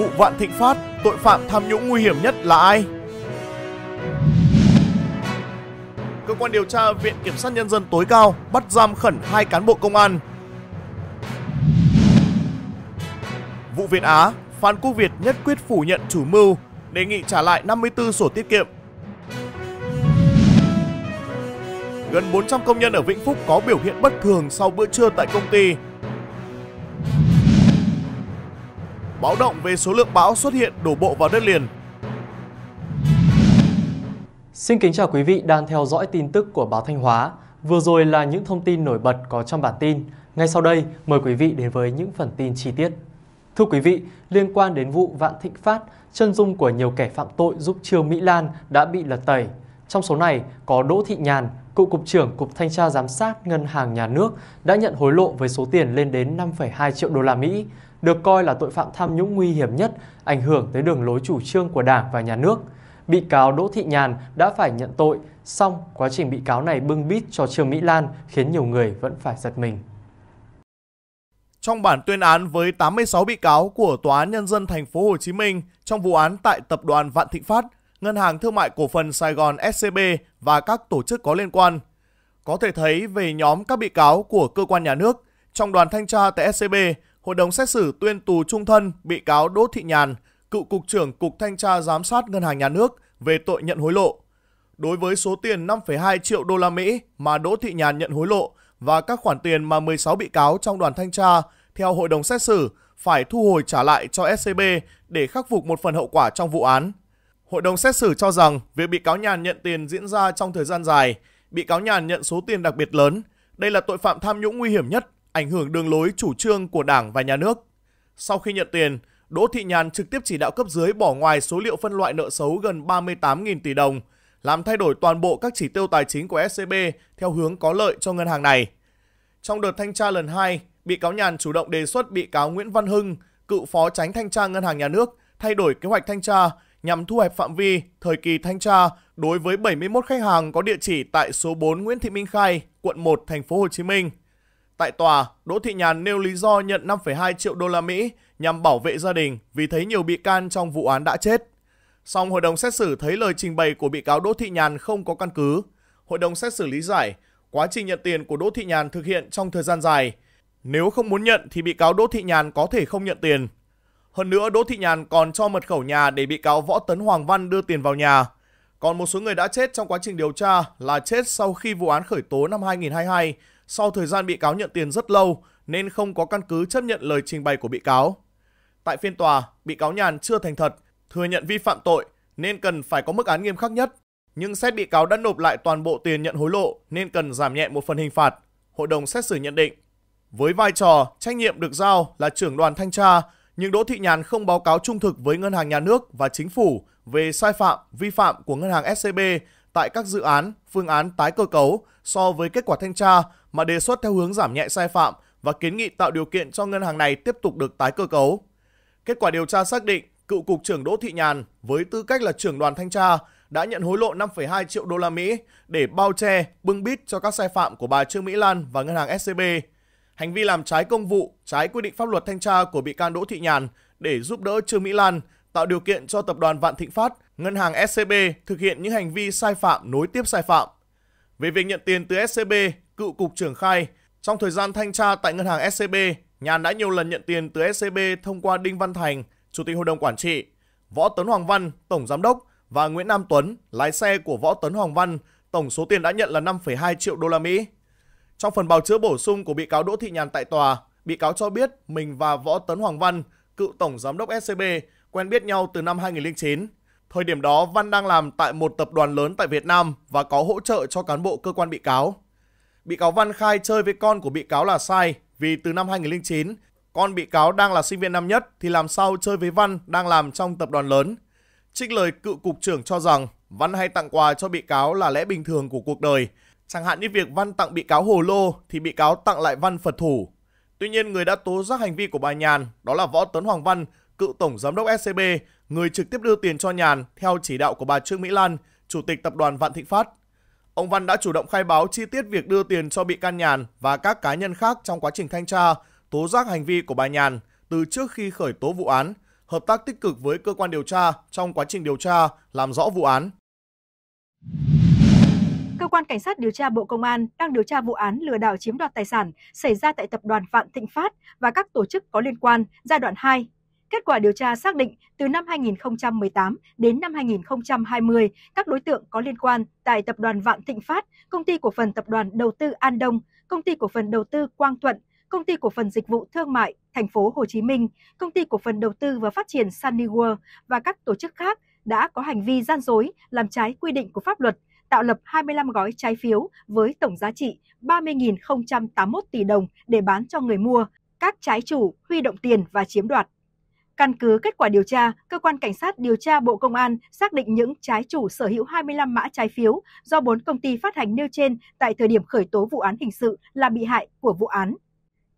vụ Vạn Thịnh Phát, tội phạm tham nhũng nguy hiểm nhất là ai? Cơ quan điều tra Viện Kiểm sát Nhân dân tối cao bắt giam khẩn hai cán bộ công an. Vụ Việt Á, Phan Quốc Việt nhất quyết phủ nhận chủ mưu, đề nghị trả lại 54 sổ tiết kiệm. Gần 400 công nhân ở Vĩnh Phúc có biểu hiện bất thường sau bữa trưa tại công ty, báo động về số lượng bão xuất hiện đổ bộ vào đất liền. Xin kính chào quý vị đang theo dõi tin tức của báo Thanh Hóa. Vừa rồi là những thông tin nổi bật có trong bản tin. Ngay sau đây, mời quý vị đến với những phần tin chi tiết. Thưa quý vị, liên quan đến vụ Vạn Thịnh Phát, chân dung của nhiều kẻ phạm tội giúp Trương Mỹ Lan đã bị lật tẩy. Trong số này có Đỗ Thị Nhàn, cựu cục trưởng Cục Thanh tra Giám sát Ngân hàng Nhà nước đã nhận hối lộ với số tiền lên đến 5,2 triệu đô la Mỹ được coi là tội phạm tham nhũng nguy hiểm nhất, ảnh hưởng tới đường lối chủ trương của Đảng và nhà nước. Bị cáo Đỗ Thị Nhàn đã phải nhận tội, song quá trình bị cáo này bưng bít cho Trương Mỹ Lan khiến nhiều người vẫn phải giật mình. Trong bản tuyên án với 86 bị cáo của Tòa án Nhân dân thành phố Hồ Chí Minh trong vụ án tại Tập đoàn Vạn Thịnh Phát, Ngân hàng Thương mại Cổ phần Sài Gòn SCB và các tổ chức có liên quan, có thể thấy về nhóm các bị cáo của cơ quan nhà nước trong đoàn thanh tra tại SCB hội đồng xét xử tuyên tù trung thân bị cáo Đỗ Thị Nhàn, cựu cục trưởng Cục Thanh tra giám sát Ngân hàng Nhà nước về tội nhận hối lộ. Đối với số tiền 5,2 triệu đô la Mỹ mà Đỗ Thị Nhàn nhận hối lộ và các khoản tiền mà 16 bị cáo trong đoàn thanh tra theo hội đồng xét xử phải thu hồi trả lại cho SCB để khắc phục một phần hậu quả trong vụ án. Hội đồng xét xử cho rằng việc bị cáo Nhàn nhận tiền diễn ra trong thời gian dài, bị cáo Nhàn nhận số tiền đặc biệt lớn, đây là tội phạm tham nhũng nguy hiểm nhất ảnh hưởng đường lối chủ trương của Đảng và Nhà nước. Sau khi nhận tiền, Đỗ Thị Nhàn trực tiếp chỉ đạo cấp dưới bỏ ngoài số liệu phân loại nợ xấu gần 38.000 tỷ đồng, làm thay đổi toàn bộ các chỉ tiêu tài chính của SCB theo hướng có lợi cho ngân hàng này. Trong đợt thanh tra lần 2, bị cáo Nhàn chủ động đề xuất bị cáo Nguyễn Văn Hưng, cựu phó tránh thanh tra Ngân hàng Nhà nước, thay đổi kế hoạch thanh tra nhằm thu hẹp phạm vi thời kỳ thanh tra đối với 71 khách hàng có địa chỉ tại số 4 Nguyễn Thị Minh Khai, quận 1, thành phố Hồ Chí Minh. Tại tòa, Đỗ Thị Nhàn nêu lý do nhận 5,2 triệu đô la Mỹ nhằm bảo vệ gia đình vì thấy nhiều bị can trong vụ án đã chết. Song hội đồng xét xử thấy lời trình bày của bị cáo Đỗ Thị Nhàn không có căn cứ. Hội đồng xét xử lý giải, quá trình nhận tiền của Đỗ Thị Nhàn thực hiện trong thời gian dài. Nếu không muốn nhận thì bị cáo Đỗ Thị Nhàn có thể không nhận tiền. Hơn nữa Đỗ Thị Nhàn còn cho mật khẩu nhà để bị cáo Võ Tấn Hoàng Văn đưa tiền vào nhà. Còn một số người đã chết trong quá trình điều tra là chết sau khi vụ án khởi tố năm 2022 sau thời gian bị cáo nhận tiền rất lâu nên không có căn cứ chấp nhận lời trình bày của bị cáo. Tại phiên tòa, bị cáo Nhàn chưa thành thật, thừa nhận vi phạm tội nên cần phải có mức án nghiêm khắc nhất. Nhưng xét bị cáo đã nộp lại toàn bộ tiền nhận hối lộ nên cần giảm nhẹ một phần hình phạt, hội đồng xét xử nhận định. Với vai trò, trách nhiệm được giao là trưởng đoàn thanh tra, nhưng Đỗ Thị Nhàn không báo cáo trung thực với Ngân hàng Nhà nước và Chính phủ về sai phạm, vi phạm của Ngân hàng SCB tại các dự án, phương án tái cơ cấu so với kết quả thanh tra mà đề xuất theo hướng giảm nhẹ sai phạm và kiến nghị tạo điều kiện cho ngân hàng này tiếp tục được tái cơ cấu. Kết quả điều tra xác định, cựu cục trưởng Đỗ Thị Nhàn với tư cách là trưởng đoàn thanh tra đã nhận hối lộ 5,2 triệu đô la Mỹ để bao che, bưng bít cho các sai phạm của bà Trương Mỹ Lan và ngân hàng SCB. Hành vi làm trái công vụ, trái quy định pháp luật thanh tra của bị can Đỗ Thị Nhàn để giúp đỡ Trương Mỹ Lan tạo điều kiện cho tập đoàn Vạn Thịnh Phát, ngân hàng SCB thực hiện những hành vi sai phạm nối tiếp sai phạm. Về việc nhận tiền từ SCB, cựu cục trưởng khai, trong thời gian thanh tra tại ngân hàng SCB, Nhàn đã nhiều lần nhận tiền từ SCB thông qua Đinh Văn Thành, Chủ tịch Hội đồng Quản trị, Võ Tấn Hoàng Văn, Tổng Giám đốc và Nguyễn Nam Tuấn, lái xe của Võ Tấn Hoàng Văn, tổng số tiền đã nhận là 5,2 triệu đô la Mỹ. Trong phần bào chữa bổ sung của bị cáo Đỗ Thị Nhàn tại tòa, bị cáo cho biết mình và Võ Tấn Hoàng Văn, cựu Tổng Giám đốc SCB, quen biết nhau từ năm 2009. Thời điểm đó, Văn đang làm tại một tập đoàn lớn tại Việt Nam và có hỗ trợ cho cán bộ cơ quan bị cáo. Bị cáo Văn khai chơi với con của bị cáo là sai vì từ năm 2009, con bị cáo đang là sinh viên năm nhất thì làm sao chơi với Văn đang làm trong tập đoàn lớn. Trích lời cựu cục trưởng cho rằng Văn hay tặng quà cho bị cáo là lẽ bình thường của cuộc đời. Chẳng hạn như việc Văn tặng bị cáo hồ lô thì bị cáo tặng lại Văn Phật thủ. Tuy nhiên người đã tố giác hành vi của bà Nhàn đó là Võ Tấn Hoàng Văn, cựu tổng giám đốc SCB, người trực tiếp đưa tiền cho Nhàn theo chỉ đạo của bà Trương Mỹ Lan, chủ tịch tập đoàn Vạn Thịnh Phát. Ông Văn đã chủ động khai báo chi tiết việc đưa tiền cho bị can Nhàn và các cá nhân khác trong quá trình thanh tra, tố giác hành vi của bà Nhàn từ trước khi khởi tố vụ án, hợp tác tích cực với cơ quan điều tra trong quá trình điều tra, làm rõ vụ án. Cơ quan Cảnh sát điều tra Bộ Công an đang điều tra vụ án lừa đảo chiếm đoạt tài sản xảy ra tại tập đoàn Vạn Thịnh Phát và các tổ chức có liên quan giai đoạn 2 Kết quả điều tra xác định từ năm 2018 đến năm 2020, các đối tượng có liên quan tại tập đoàn Vạn Thịnh Phát, công ty cổ phần tập đoàn đầu tư An Đông, công ty cổ phần đầu tư Quang Thuận, công ty cổ phần dịch vụ thương mại thành phố Hồ Chí Minh, công ty cổ phần đầu tư và phát triển Sunny World và các tổ chức khác đã có hành vi gian dối, làm trái quy định của pháp luật, tạo lập 25 gói trái phiếu với tổng giá trị 30.081 tỷ đồng để bán cho người mua, các trái chủ huy động tiền và chiếm đoạt. Căn cứ kết quả điều tra, cơ quan cảnh sát điều tra Bộ Công an xác định những trái chủ sở hữu 25 mã trái phiếu do 4 công ty phát hành nêu trên tại thời điểm khởi tố vụ án hình sự là bị hại của vụ án.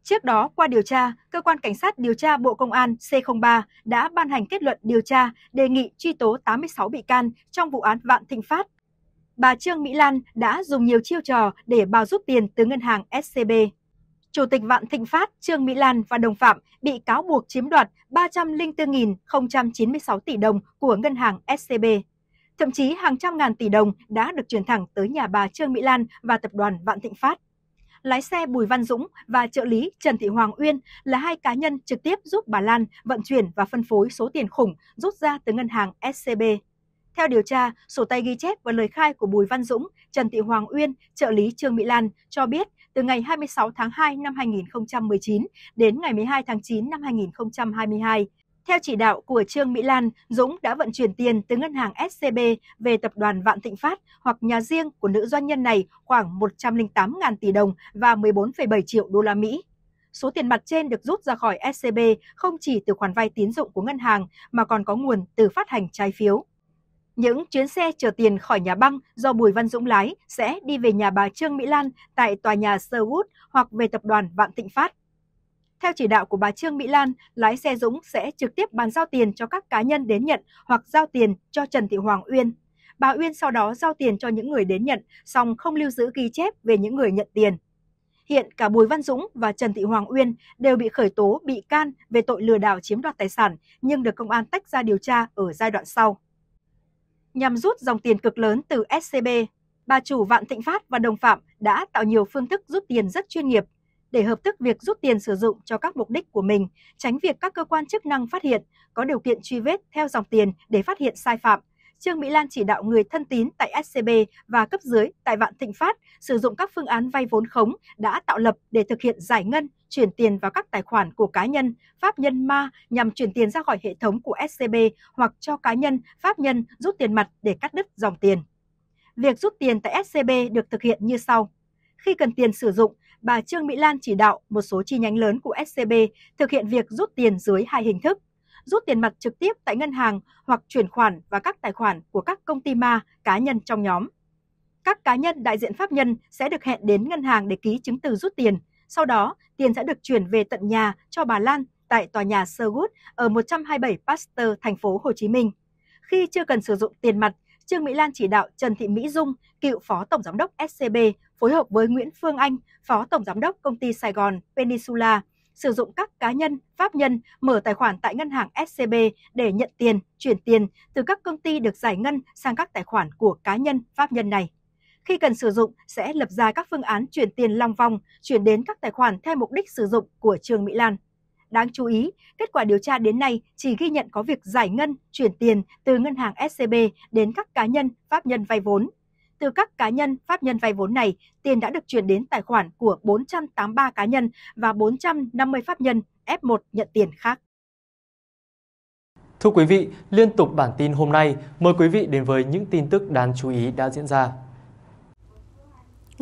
Trước đó, qua điều tra, cơ quan cảnh sát điều tra Bộ Công an C03 đã ban hành kết luận điều tra đề nghị truy tố 86 bị can trong vụ án Vạn Thịnh Phát. Bà Trương Mỹ Lan đã dùng nhiều chiêu trò để bao rút tiền từ ngân hàng SCB. Chủ tịch Vạn Thịnh Phát Trương Mỹ Lan và đồng phạm bị cáo buộc chiếm đoạt 304.096 tỷ đồng của ngân hàng SCB. Thậm chí hàng trăm ngàn tỷ đồng đã được chuyển thẳng tới nhà bà Trương Mỹ Lan và tập đoàn Vạn Thịnh Phát lái xe Bùi Văn Dũng và trợ lý Trần Thị Hoàng Uyên là hai cá nhân trực tiếp giúp bà Lan vận chuyển và phân phối số tiền khủng rút ra từ ngân hàng SCB. Theo điều tra, sổ tay ghi chép và lời khai của Bùi Văn Dũng, Trần Thị Hoàng Uyên, trợ lý Trương Mỹ Lan cho biết từ ngày 26 tháng 2 năm 2019 đến ngày 12 tháng 9 năm 2022. Theo chỉ đạo của Trương Mỹ Lan, Dũng đã vận chuyển tiền từ ngân hàng SCB về tập đoàn Vạn Thịnh Phát hoặc nhà riêng của nữ doanh nhân này khoảng 108.000 tỷ đồng và 14,7 triệu đô la Mỹ. Số tiền mặt trên được rút ra khỏi SCB không chỉ từ khoản vay tín dụng của ngân hàng mà còn có nguồn từ phát hành trái phiếu những chuyến xe chở tiền khỏi nhà băng do Bùi Văn Dũng lái sẽ đi về nhà bà Trương Mỹ Lan tại tòa nhà Sherwood hoặc về tập đoàn Vạn Thịnh Phát. Theo chỉ đạo của bà Trương Mỹ Lan, lái xe Dũng sẽ trực tiếp bàn giao tiền cho các cá nhân đến nhận hoặc giao tiền cho Trần Thị Hoàng Uyên. Bà Uyên sau đó giao tiền cho những người đến nhận, song không lưu giữ ghi chép về những người nhận tiền. Hiện cả Bùi Văn Dũng và Trần Thị Hoàng Uyên đều bị khởi tố bị can về tội lừa đảo chiếm đoạt tài sản nhưng được công an tách ra điều tra ở giai đoạn sau nhằm rút dòng tiền cực lớn từ SCB, bà chủ Vạn Thịnh Phát và đồng phạm đã tạo nhiều phương thức rút tiền rất chuyên nghiệp để hợp thức việc rút tiền sử dụng cho các mục đích của mình, tránh việc các cơ quan chức năng phát hiện, có điều kiện truy vết theo dòng tiền để phát hiện sai phạm. Trương Mỹ Lan chỉ đạo người thân tín tại SCB và cấp dưới tại Vạn Thịnh Phát sử dụng các phương án vay vốn khống đã tạo lập để thực hiện giải ngân chuyển tiền vào các tài khoản của cá nhân, pháp nhân ma nhằm chuyển tiền ra khỏi hệ thống của SCB hoặc cho cá nhân, pháp nhân rút tiền mặt để cắt đứt dòng tiền. Việc rút tiền tại SCB được thực hiện như sau. Khi cần tiền sử dụng, bà Trương Mỹ Lan chỉ đạo một số chi nhánh lớn của SCB thực hiện việc rút tiền dưới hai hình thức rút tiền mặt trực tiếp tại ngân hàng hoặc chuyển khoản và các tài khoản của các công ty ma cá nhân trong nhóm. Các cá nhân đại diện pháp nhân sẽ được hẹn đến ngân hàng để ký chứng từ rút tiền, sau đó, tiền sẽ được chuyển về tận nhà cho bà Lan tại tòa nhà Sherwood ở 127 Pasteur, thành phố Hồ Chí Minh. Khi chưa cần sử dụng tiền mặt, Trương Mỹ Lan chỉ đạo Trần Thị Mỹ Dung, cựu Phó Tổng Giám đốc SCB, phối hợp với Nguyễn Phương Anh, Phó Tổng Giám đốc Công ty Sài Gòn Peninsula, sử dụng các cá nhân, pháp nhân mở tài khoản tại ngân hàng SCB để nhận tiền, chuyển tiền từ các công ty được giải ngân sang các tài khoản của cá nhân, pháp nhân này. Khi cần sử dụng sẽ lập ra các phương án chuyển tiền long vòng, chuyển đến các tài khoản theo mục đích sử dụng của Trương Mỹ Lan. Đáng chú ý, kết quả điều tra đến nay chỉ ghi nhận có việc giải ngân, chuyển tiền từ ngân hàng SCB đến các cá nhân, pháp nhân vay vốn. Từ các cá nhân, pháp nhân vay vốn này, tiền đã được chuyển đến tài khoản của 483 cá nhân và 450 pháp nhân F1 nhận tiền khác. Thưa quý vị, liên tục bản tin hôm nay, mời quý vị đến với những tin tức đáng chú ý đã diễn ra.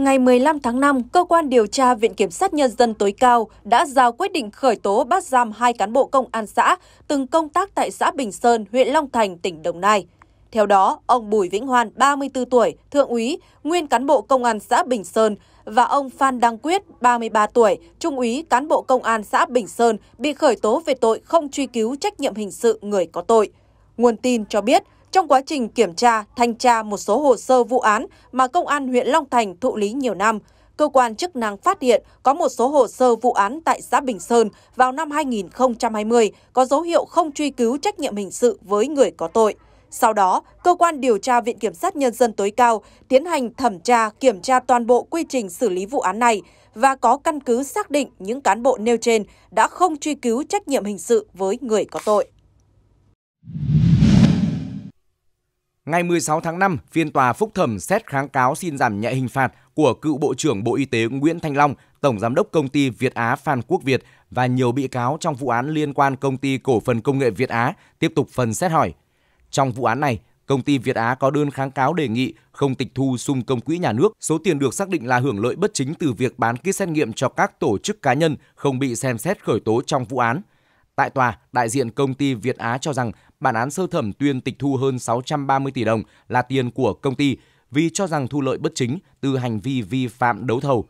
Ngày 15 tháng 5, Cơ quan Điều tra Viện Kiểm sát Nhân dân tối cao đã ra quyết định khởi tố bắt giam hai cán bộ công an xã từng công tác tại xã Bình Sơn, huyện Long Thành, tỉnh Đồng Nai. Theo đó, ông Bùi Vĩnh Hoan, 34 tuổi, thượng úy, nguyên cán bộ công an xã Bình Sơn và ông Phan Đăng Quyết, 33 tuổi, trung úy, cán bộ công an xã Bình Sơn bị khởi tố về tội không truy cứu trách nhiệm hình sự người có tội. Nguồn tin cho biết, trong quá trình kiểm tra, thanh tra một số hồ sơ vụ án mà Công an huyện Long Thành thụ lý nhiều năm, cơ quan chức năng phát hiện có một số hồ sơ vụ án tại xã Bình Sơn vào năm 2020 có dấu hiệu không truy cứu trách nhiệm hình sự với người có tội. Sau đó, cơ quan điều tra Viện Kiểm sát Nhân dân tối cao tiến hành thẩm tra, kiểm tra toàn bộ quy trình xử lý vụ án này và có căn cứ xác định những cán bộ nêu trên đã không truy cứu trách nhiệm hình sự với người có tội. Ngày 16 tháng 5, phiên tòa phúc thẩm xét kháng cáo xin giảm nhẹ hình phạt của cựu Bộ trưởng Bộ Y tế Nguyễn Thanh Long, Tổng Giám đốc Công ty Việt Á Phan Quốc Việt và nhiều bị cáo trong vụ án liên quan Công ty Cổ phần Công nghệ Việt Á tiếp tục phần xét hỏi. Trong vụ án này, Công ty Việt Á có đơn kháng cáo đề nghị không tịch thu xung công quỹ nhà nước, số tiền được xác định là hưởng lợi bất chính từ việc bán kit xét nghiệm cho các tổ chức cá nhân không bị xem xét khởi tố trong vụ án. Tại tòa, đại diện công ty Việt Á cho rằng bản án sơ thẩm tuyên tịch thu hơn 630 tỷ đồng là tiền của công ty vì cho rằng thu lợi bất chính từ hành vi vi phạm đấu thầu.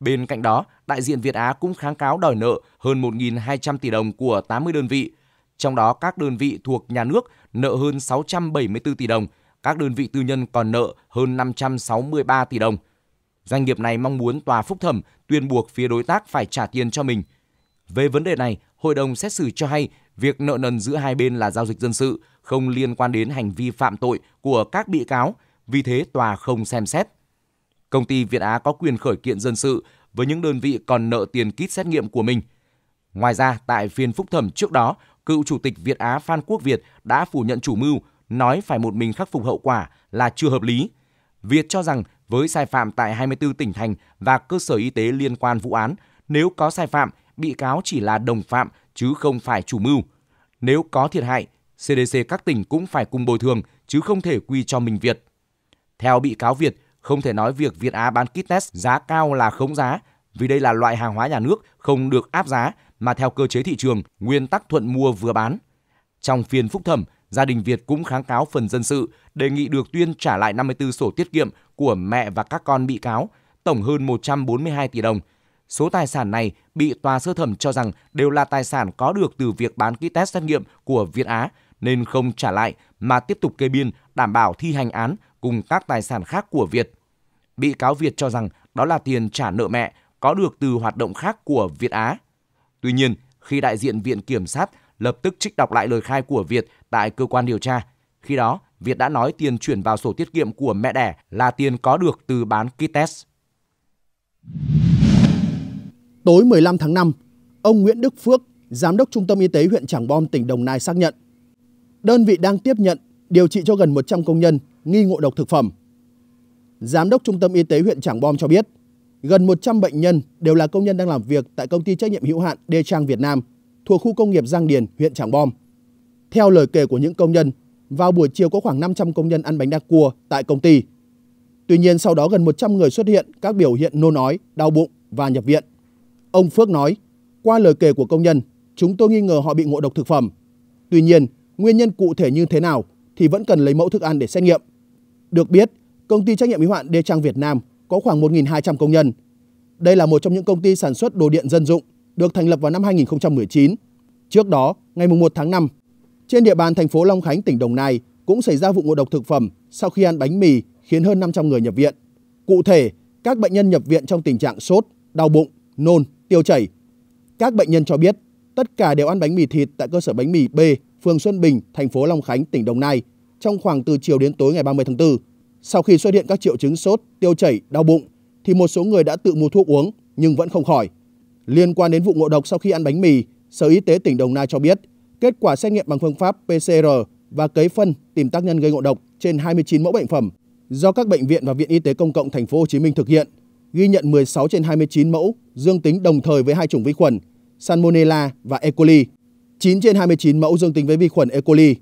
Bên cạnh đó, đại diện Việt Á cũng kháng cáo đòi nợ hơn 1.200 tỷ đồng của 80 đơn vị, trong đó các đơn vị thuộc nhà nước nợ hơn 674 tỷ đồng, các đơn vị tư nhân còn nợ hơn 563 tỷ đồng. Doanh nghiệp này mong muốn tòa phúc thẩm tuyên buộc phía đối tác phải trả tiền cho mình. Về vấn đề này, hội đồng xét xử cho hay việc nợ nần giữa hai bên là giao dịch dân sự, không liên quan đến hành vi phạm tội của các bị cáo, vì thế tòa không xem xét. Công ty Việt Á có quyền khởi kiện dân sự với những đơn vị còn nợ tiền kit xét nghiệm của mình. Ngoài ra, tại phiên phúc thẩm trước đó, cựu chủ tịch Việt Á Phan Quốc Việt đã phủ nhận chủ mưu, nói phải một mình khắc phục hậu quả là chưa hợp lý. Việt cho rằng với sai phạm tại 24 tỉnh thành và cơ sở y tế liên quan vụ án, nếu có sai phạm bị cáo chỉ là đồng phạm chứ không phải chủ mưu. Nếu có thiệt hại, CDC các tỉnh cũng phải cùng bồi thường chứ không thể quy cho mình Việt. Theo bị cáo Việt, không thể nói việc Việt Á bán kit test giá cao là khống giá vì đây là loại hàng hóa nhà nước không được áp giá mà theo cơ chế thị trường, nguyên tắc thuận mua vừa bán. Trong phiên phúc thẩm, gia đình Việt cũng kháng cáo phần dân sự, đề nghị được tuyên trả lại 54 sổ tiết kiệm của mẹ và các con bị cáo, tổng hơn 142 tỷ đồng – Số tài sản này bị tòa sơ thẩm cho rằng đều là tài sản có được từ việc bán ký test xét nghiệm của Việt Á nên không trả lại mà tiếp tục kê biên đảm bảo thi hành án cùng các tài sản khác của Việt. Bị cáo Việt cho rằng đó là tiền trả nợ mẹ có được từ hoạt động khác của Việt Á. Tuy nhiên, khi đại diện Viện Kiểm sát lập tức trích đọc lại lời khai của Việt tại cơ quan điều tra, khi đó Việt đã nói tiền chuyển vào sổ tiết kiệm của mẹ đẻ là tiền có được từ bán ký test. Tối 15 tháng 5, ông Nguyễn Đức Phước, Giám đốc Trung tâm Y tế huyện Trảng Bom, tỉnh Đồng Nai xác nhận, đơn vị đang tiếp nhận điều trị cho gần 100 công nhân nghi ngộ độc thực phẩm. Giám đốc Trung tâm Y tế huyện Trảng Bom cho biết, gần 100 bệnh nhân đều là công nhân đang làm việc tại công ty trách nhiệm hữu hạn Đê Trang Việt Nam thuộc khu công nghiệp Giang Điền, huyện Trảng Bom. Theo lời kể của những công nhân, vào buổi chiều có khoảng 500 công nhân ăn bánh đa cua tại công ty. Tuy nhiên sau đó gần 100 người xuất hiện các biểu hiện nôn ói, đau bụng và nhập viện. Ông Phước nói, qua lời kể của công nhân, chúng tôi nghi ngờ họ bị ngộ độc thực phẩm. Tuy nhiên, nguyên nhân cụ thể như thế nào thì vẫn cần lấy mẫu thức ăn để xét nghiệm. Được biết, công ty trách nhiệm hữu hạn Đê Trang Việt Nam có khoảng 1.200 công nhân. Đây là một trong những công ty sản xuất đồ điện dân dụng được thành lập vào năm 2019. Trước đó, ngày 1 tháng 5, trên địa bàn thành phố Long Khánh, tỉnh Đồng Nai cũng xảy ra vụ ngộ độc thực phẩm sau khi ăn bánh mì khiến hơn 500 người nhập viện. Cụ thể, các bệnh nhân nhập viện trong tình trạng sốt, đau bụng, nôn, tiêu chảy. Các bệnh nhân cho biết tất cả đều ăn bánh mì thịt tại cơ sở bánh mì B, phường Xuân Bình, thành phố Long Khánh, tỉnh Đồng Nai trong khoảng từ chiều đến tối ngày 30 tháng 4. Sau khi xuất hiện các triệu chứng sốt, tiêu chảy, đau bụng thì một số người đã tự mua thuốc uống nhưng vẫn không khỏi. Liên quan đến vụ ngộ độc sau khi ăn bánh mì, Sở Y tế tỉnh Đồng Nai cho biết kết quả xét nghiệm bằng phương pháp PCR và cấy phân tìm tác nhân gây ngộ độc trên 29 mẫu bệnh phẩm do các bệnh viện và viện y tế công cộng thành phố Hồ Chí Minh thực hiện ghi nhận 16 trên 29 mẫu dương tính đồng thời với hai chủng vi khuẩn Salmonella và E. coli. 9 trên 29 mẫu dương tính với vi khuẩn E. coli.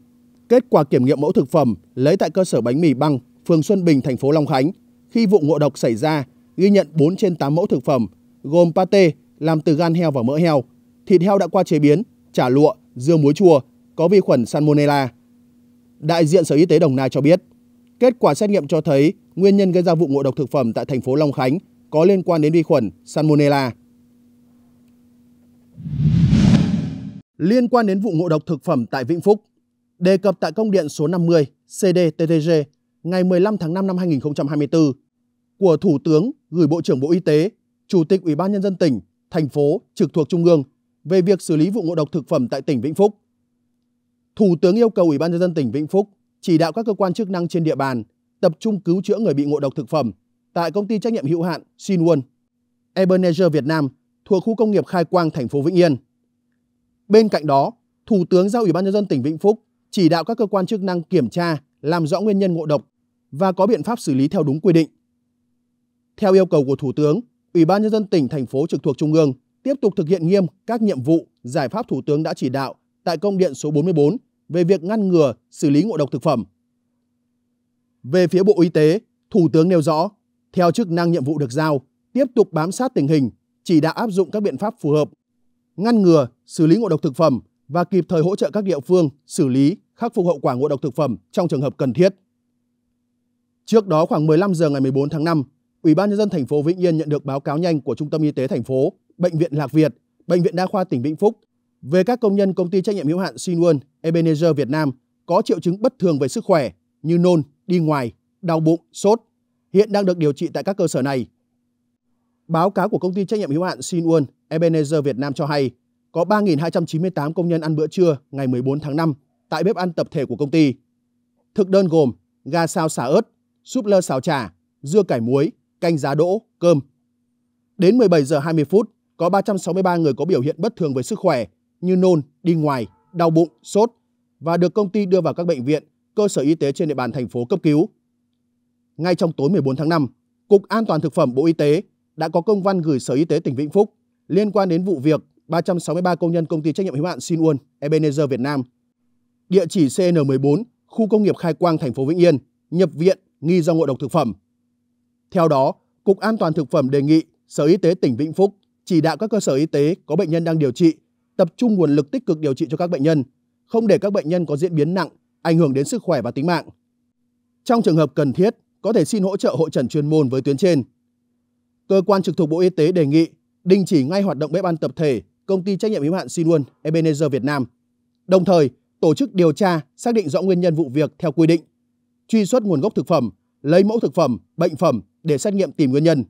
Kết quả kiểm nghiệm mẫu thực phẩm lấy tại cơ sở bánh mì băng, phường Xuân Bình, thành phố Long Khánh, khi vụ ngộ độc xảy ra, ghi nhận 4 trên 8 mẫu thực phẩm gồm pate làm từ gan heo và mỡ heo, thịt heo đã qua chế biến, chả lụa, dưa muối chua có vi khuẩn Salmonella. Đại diện Sở Y tế Đồng Nai cho biết, kết quả xét nghiệm cho thấy nguyên nhân gây ra vụ ngộ độc thực phẩm tại thành phố Long Khánh có liên quan đến vi khuẩn Salmonella. Liên quan đến vụ ngộ độc thực phẩm tại Vĩnh Phúc, đề cập tại công điện số 50 CDTTG ngày 15 tháng 5 năm 2024 của Thủ tướng gửi Bộ trưởng Bộ Y tế, Chủ tịch Ủy ban Nhân dân tỉnh, thành phố trực thuộc Trung ương về việc xử lý vụ ngộ độc thực phẩm tại tỉnh Vĩnh Phúc. Thủ tướng yêu cầu Ủy ban Nhân dân tỉnh Vĩnh Phúc chỉ đạo các cơ quan chức năng trên địa bàn tập trung cứu chữa người bị ngộ độc thực phẩm tại công ty trách nhiệm hữu hạn Sinwon, Ebenezer Việt Nam thuộc khu công nghiệp Khai Quang, thành phố Vĩnh Yên. Bên cạnh đó, Thủ tướng giao Ủy ban nhân dân tỉnh Vĩnh Phúc chỉ đạo các cơ quan chức năng kiểm tra, làm rõ nguyên nhân ngộ độc và có biện pháp xử lý theo đúng quy định. Theo yêu cầu của Thủ tướng, Ủy ban nhân dân tỉnh thành phố trực thuộc trung ương tiếp tục thực hiện nghiêm các nhiệm vụ, giải pháp Thủ tướng đã chỉ đạo tại công điện số 44 về việc ngăn ngừa, xử lý ngộ độc thực phẩm. Về phía Bộ Y tế, Thủ tướng nêu rõ theo chức năng nhiệm vụ được giao, tiếp tục bám sát tình hình, chỉ đạo áp dụng các biện pháp phù hợp, ngăn ngừa, xử lý ngộ độc thực phẩm và kịp thời hỗ trợ các địa phương xử lý, khắc phục hậu quả ngộ độc thực phẩm trong trường hợp cần thiết. Trước đó khoảng 15 giờ ngày 14 tháng 5, Ủy ban nhân dân thành phố Vĩnh Yên nhận được báo cáo nhanh của Trung tâm Y tế thành phố, Bệnh viện Lạc Việt, Bệnh viện Đa khoa tỉnh Vĩnh Phúc về các công nhân công ty trách nhiệm hữu hạn Sinwon Ebenezer Việt Nam có triệu chứng bất thường về sức khỏe như nôn, đi ngoài, đau bụng, sốt, hiện đang được điều trị tại các cơ sở này. Báo cáo của công ty trách nhiệm hữu hạn Sinwon Ebenezer Việt Nam cho hay có 3.298 công nhân ăn bữa trưa ngày 14 tháng 5 tại bếp ăn tập thể của công ty. Thực đơn gồm gà xào xả ớt, súp lơ xào chả, dưa cải muối, canh giá đỗ, cơm. Đến 17 giờ 20 phút, có 363 người có biểu hiện bất thường với sức khỏe như nôn, đi ngoài, đau bụng, sốt và được công ty đưa vào các bệnh viện, cơ sở y tế trên địa bàn thành phố cấp cứu ngay trong tối 14 tháng 5, Cục An toàn Thực phẩm Bộ Y tế đã có công văn gửi Sở Y tế tỉnh Vĩnh Phúc liên quan đến vụ việc 363 công nhân công ty trách nhiệm hữu hạn Sinun Ebenezer Việt Nam, địa chỉ CN14, khu công nghiệp Khai Quang, thành phố Vĩnh Yên, nhập viện nghi do ngộ độc thực phẩm. Theo đó, Cục An toàn Thực phẩm đề nghị Sở Y tế tỉnh Vĩnh Phúc chỉ đạo các cơ sở y tế có bệnh nhân đang điều trị tập trung nguồn lực tích cực điều trị cho các bệnh nhân, không để các bệnh nhân có diễn biến nặng, ảnh hưởng đến sức khỏe và tính mạng. Trong trường hợp cần thiết, có thể xin hỗ trợ hội trần chuyên môn với tuyến trên. Cơ quan trực thuộc Bộ Y tế đề nghị đình chỉ ngay hoạt động bếp ăn tập thể công ty trách nhiệm hữu hạn Sinun Ebenezer Việt Nam. Đồng thời, tổ chức điều tra, xác định rõ nguyên nhân vụ việc theo quy định, truy xuất nguồn gốc thực phẩm, lấy mẫu thực phẩm, bệnh phẩm để xét nghiệm tìm nguyên nhân.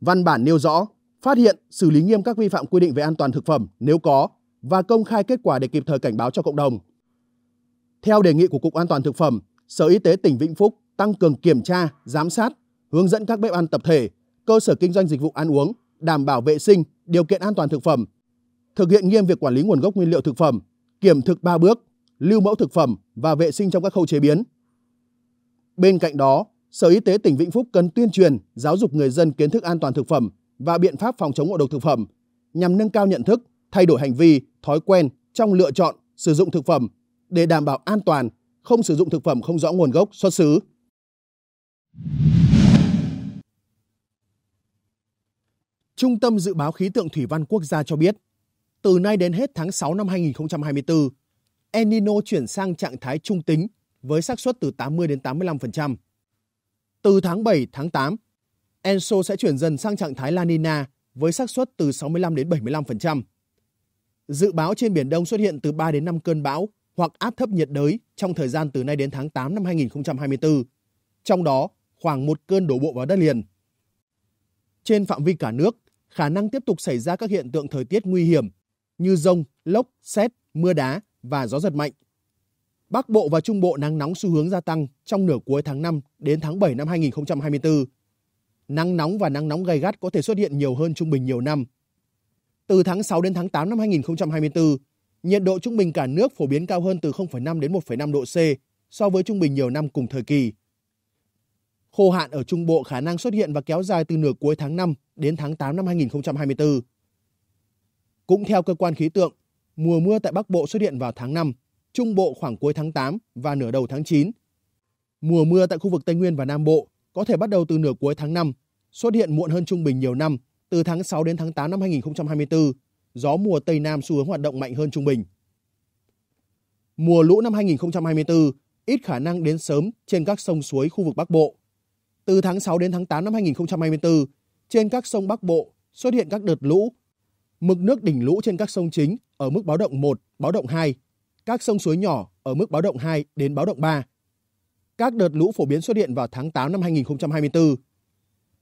Văn bản nêu rõ, phát hiện, xử lý nghiêm các vi phạm quy định về an toàn thực phẩm nếu có và công khai kết quả để kịp thời cảnh báo cho cộng đồng. Theo đề nghị của Cục An toàn thực phẩm, Sở Y tế tỉnh Vĩnh Phúc tăng cường kiểm tra, giám sát, hướng dẫn các bếp ăn tập thể, cơ sở kinh doanh dịch vụ ăn uống, đảm bảo vệ sinh, điều kiện an toàn thực phẩm, thực hiện nghiêm việc quản lý nguồn gốc nguyên liệu thực phẩm, kiểm thực ba bước, lưu mẫu thực phẩm và vệ sinh trong các khâu chế biến. Bên cạnh đó, Sở Y tế tỉnh Vĩnh Phúc cần tuyên truyền, giáo dục người dân kiến thức an toàn thực phẩm và biện pháp phòng chống ngộ độc thực phẩm nhằm nâng cao nhận thức, thay đổi hành vi, thói quen trong lựa chọn, sử dụng thực phẩm để đảm bảo an toàn, không sử dụng thực phẩm không rõ nguồn gốc, xuất xứ. Trung tâm Dự báo Khí tượng Thủy văn Quốc gia cho biết, từ nay đến hết tháng 6 năm 2024, El Nino chuyển sang trạng thái trung tính với xác suất từ 80 đến 85%. Từ tháng 7, tháng 8, Enso sẽ chuyển dần sang trạng thái La Nina với xác suất từ 65 đến 75%. Dự báo trên Biển Đông xuất hiện từ 3 đến 5 cơn bão hoặc áp thấp nhiệt đới trong thời gian từ nay đến tháng 8 năm 2024. Trong đó, khoảng một cơn đổ bộ vào đất liền. Trên phạm vi cả nước, khả năng tiếp tục xảy ra các hiện tượng thời tiết nguy hiểm như rông, lốc, xét, mưa đá và gió giật mạnh. Bắc Bộ và Trung Bộ nắng nóng xu hướng gia tăng trong nửa cuối tháng 5 đến tháng 7 năm 2024. Nắng nóng và nắng nóng gay gắt có thể xuất hiện nhiều hơn trung bình nhiều năm. Từ tháng 6 đến tháng 8 năm 2024, nhiệt độ trung bình cả nước phổ biến cao hơn từ 0,5 đến 1,5 độ C so với trung bình nhiều năm cùng thời kỳ. Khô hạn ở Trung Bộ khả năng xuất hiện và kéo dài từ nửa cuối tháng 5 đến tháng 8 năm 2024. Cũng theo cơ quan khí tượng, mùa mưa tại Bắc Bộ xuất hiện vào tháng 5, Trung Bộ khoảng cuối tháng 8 và nửa đầu tháng 9. Mùa mưa tại khu vực Tây Nguyên và Nam Bộ có thể bắt đầu từ nửa cuối tháng 5, xuất hiện muộn hơn trung bình nhiều năm, từ tháng 6 đến tháng 8 năm 2024, gió mùa Tây Nam xu hướng hoạt động mạnh hơn trung bình. Mùa lũ năm 2024 ít khả năng đến sớm trên các sông suối khu vực Bắc Bộ. Từ tháng 6 đến tháng 8 năm 2024, trên các sông Bắc Bộ xuất hiện các đợt lũ. Mực nước đỉnh lũ trên các sông chính ở mức báo động 1, báo động 2, các sông suối nhỏ ở mức báo động 2 đến báo động 3. Các đợt lũ phổ biến xuất hiện vào tháng 8 năm 2024.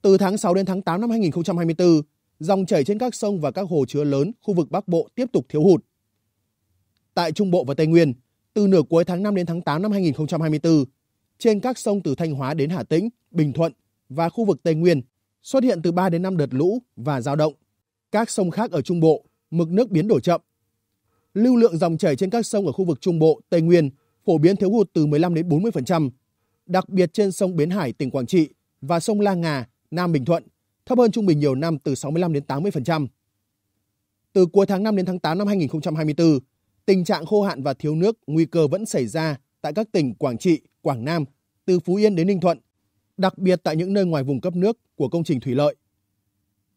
Từ tháng 6 đến tháng 8 năm 2024, dòng chảy trên các sông và các hồ chứa lớn khu vực Bắc Bộ tiếp tục thiếu hụt. Tại Trung Bộ và Tây Nguyên, từ nửa cuối tháng 5 đến tháng 8 năm 2024, trên các sông từ Thanh Hóa đến Hà Tĩnh, Bình Thuận và khu vực Tây Nguyên xuất hiện từ 3 đến 5 đợt lũ và dao động. Các sông khác ở Trung Bộ, mực nước biến đổi chậm. Lưu lượng dòng chảy trên các sông ở khu vực Trung Bộ, Tây Nguyên phổ biến thiếu hụt từ 15 đến 40%, đặc biệt trên sông Bến Hải tỉnh Quảng Trị và sông La Ngà, Nam Bình Thuận, thấp hơn trung bình nhiều năm từ 65 đến 80%. Từ cuối tháng 5 đến tháng 8 năm 2024, tình trạng khô hạn và thiếu nước nguy cơ vẫn xảy ra tại các tỉnh Quảng Trị, Quảng Nam, từ Phú Yên đến Ninh Thuận, đặc biệt tại những nơi ngoài vùng cấp nước của công trình thủy lợi.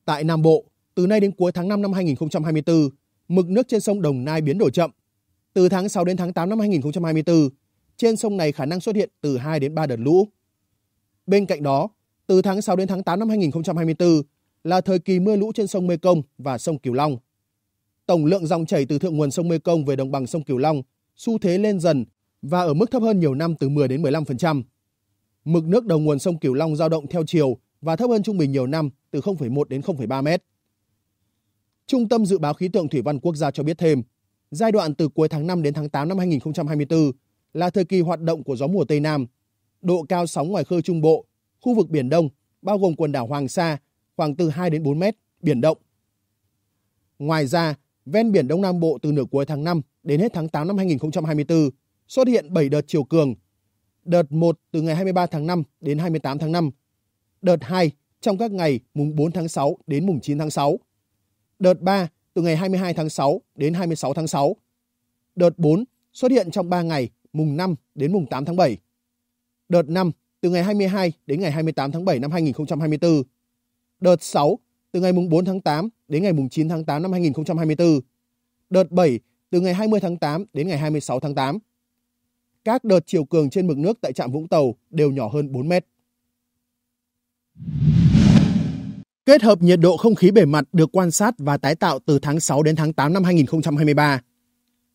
Tại Nam Bộ, từ nay đến cuối tháng 5 năm 2024, mực nước trên sông Đồng Nai biến đổi chậm. Từ tháng 6 đến tháng 8 năm 2024, trên sông này khả năng xuất hiện từ 2 đến 3 đợt lũ. Bên cạnh đó, từ tháng 6 đến tháng 8 năm 2024 là thời kỳ mưa lũ trên sông Mekong và sông Cửu Long. Tổng lượng dòng chảy từ thượng nguồn sông Mekong về đồng bằng sông Cửu Long xu thế lên dần và ở mức thấp hơn nhiều năm từ 10 đến 15%. Mực nước đầu nguồn sông Cửu Long dao động theo chiều và thấp hơn trung bình nhiều năm từ 0,1 đến 0,3 mét. Trung tâm Dự báo Khí tượng Thủy văn Quốc gia cho biết thêm, giai đoạn từ cuối tháng 5 đến tháng 8 năm 2024 là thời kỳ hoạt động của gió mùa Tây Nam. Độ cao sóng ngoài khơi Trung Bộ, khu vực Biển Đông, bao gồm quần đảo Hoàng Sa, khoảng từ 2 đến 4 mét, biển động. Ngoài ra, ven biển Đông Nam Bộ từ nửa cuối tháng 5 đến hết tháng 8 năm 2024 xuất hiện 7 đợt chiều cường. Đợt 1 từ ngày 23 tháng 5 đến 28 tháng 5. Đợt 2 trong các ngày mùng 4 tháng 6 đến mùng 9 tháng 6. Đợt 3 từ ngày 22 tháng 6 đến 26 tháng 6. Đợt 4 xuất hiện trong 3 ngày mùng 5 đến mùng 8 tháng 7. Đợt 5 từ ngày 22 đến ngày 28 tháng 7 năm 2024. Đợt 6 từ ngày mùng 4 tháng 8 đến ngày mùng 9 tháng 8 năm 2024. Đợt 7 từ ngày 20 tháng 8 đến ngày 26 tháng 8 các đợt chiều cường trên mực nước tại trạm Vũng Tàu đều nhỏ hơn 4 mét. Kết hợp nhiệt độ không khí bề mặt được quan sát và tái tạo từ tháng 6 đến tháng 8 năm 2023,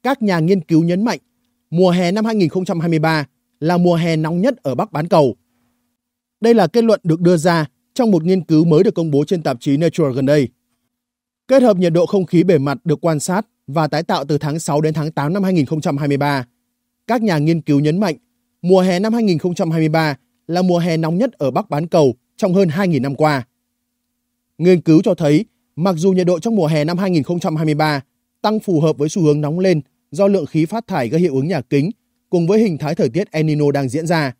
các nhà nghiên cứu nhấn mạnh mùa hè năm 2023 là mùa hè nóng nhất ở Bắc Bán Cầu. Đây là kết luận được đưa ra trong một nghiên cứu mới được công bố trên tạp chí Nature gần đây. Kết hợp nhiệt độ không khí bề mặt được quan sát và tái tạo từ tháng 6 đến tháng 8 năm 2023 các nhà nghiên cứu nhấn mạnh, mùa hè năm 2023 là mùa hè nóng nhất ở Bắc Bán Cầu trong hơn 2.000 năm qua. Nghiên cứu cho thấy, mặc dù nhiệt độ trong mùa hè năm 2023 tăng phù hợp với xu hướng nóng lên do lượng khí phát thải gây hiệu ứng nhà kính cùng với hình thái thời tiết El Nino đang diễn ra.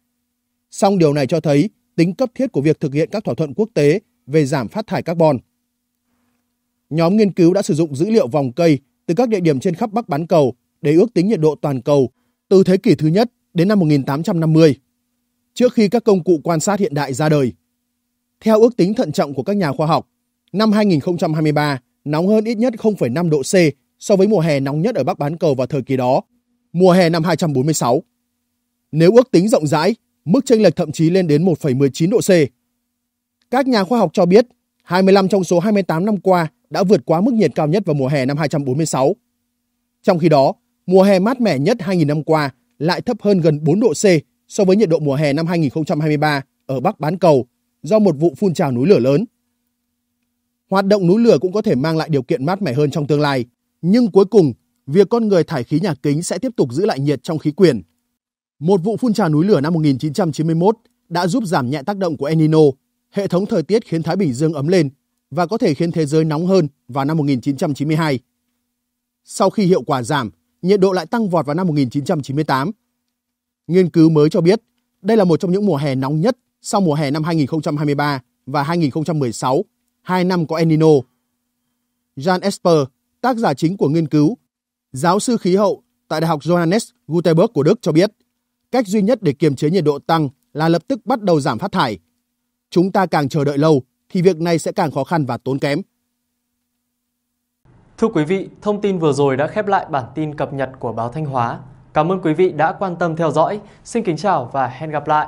Song điều này cho thấy tính cấp thiết của việc thực hiện các thỏa thuận quốc tế về giảm phát thải carbon. Nhóm nghiên cứu đã sử dụng dữ liệu vòng cây từ các địa điểm trên khắp Bắc bán cầu để ước tính nhiệt độ toàn cầu từ thế kỷ thứ nhất đến năm 1850, trước khi các công cụ quan sát hiện đại ra đời. Theo ước tính thận trọng của các nhà khoa học, năm 2023 nóng hơn ít nhất 0,5 độ C so với mùa hè nóng nhất ở Bắc Bán Cầu vào thời kỳ đó, mùa hè năm 246. Nếu ước tính rộng rãi, mức chênh lệch thậm chí lên đến 1,19 độ C. Các nhà khoa học cho biết 25 trong số 28 năm qua đã vượt quá mức nhiệt cao nhất vào mùa hè năm 246. Trong khi đó, mùa hè mát mẻ nhất 2.000 năm qua lại thấp hơn gần 4 độ C so với nhiệt độ mùa hè năm 2023 ở Bắc Bán Cầu do một vụ phun trào núi lửa lớn. Hoạt động núi lửa cũng có thể mang lại điều kiện mát mẻ hơn trong tương lai, nhưng cuối cùng, việc con người thải khí nhà kính sẽ tiếp tục giữ lại nhiệt trong khí quyển. Một vụ phun trào núi lửa năm 1991 đã giúp giảm nhẹ tác động của El Nino, hệ thống thời tiết khiến Thái Bình Dương ấm lên và có thể khiến thế giới nóng hơn vào năm 1992. Sau khi hiệu quả giảm, nhiệt độ lại tăng vọt vào năm 1998. Nghiên cứu mới cho biết, đây là một trong những mùa hè nóng nhất sau mùa hè năm 2023 và 2016, hai năm có El Nino. Jan Esper, tác giả chính của nghiên cứu, giáo sư khí hậu tại Đại học Johannes Gutenberg của Đức cho biết, cách duy nhất để kiềm chế nhiệt độ tăng là lập tức bắt đầu giảm phát thải. Chúng ta càng chờ đợi lâu thì việc này sẽ càng khó khăn và tốn kém. Thưa quý vị, thông tin vừa rồi đã khép lại bản tin cập nhật của báo Thanh Hóa. Cảm ơn quý vị đã quan tâm theo dõi. Xin kính chào và hẹn gặp lại.